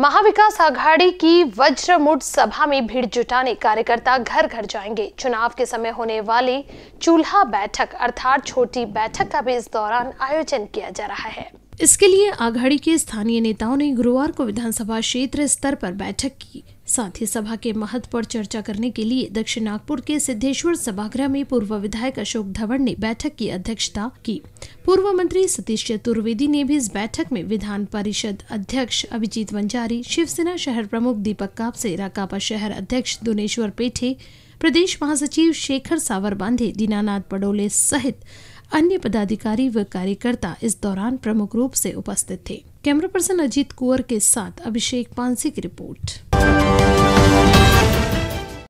महाविकास आघाड़ी की वज्रमुट सभा में भीड़ जुटाने कार्यकर्ता घर घर जाएंगे चुनाव के समय होने वाली चूल्हा बैठक अर्थात छोटी बैठक का भी इस दौरान आयोजन किया जा रहा है इसके लिए आघाड़ी के स्थानीय नेताओं ने गुरुवार को विधानसभा क्षेत्र स्तर पर बैठक की साथ ही सभा के महत्व पर चर्चा करने के लिए दक्षिण नागपुर के सिद्धेश्वर सभागृह में पूर्व विधायक अशोक धवन ने बैठक की अध्यक्षता की पूर्व मंत्री सतीश चतुर्वेदी ने भी इस बैठक में विधान परिषद अध्यक्ष अभिजीत वंजारी शिवसेना शहर प्रमुख दीपक कापसे राकापा शहर अध्यक्ष दुनेश्वर पेठे प्रदेश महासचिव शेखर सावर बांधे दीनानाथ पडोले सहित अन्य पदाधिकारी व कार्यकर्ता इस दौरान प्रमुख रूप से उपस्थित थे कैमरा पर्सन अजीत कुंवर के साथ अभिषेक पानसी की रिपोर्ट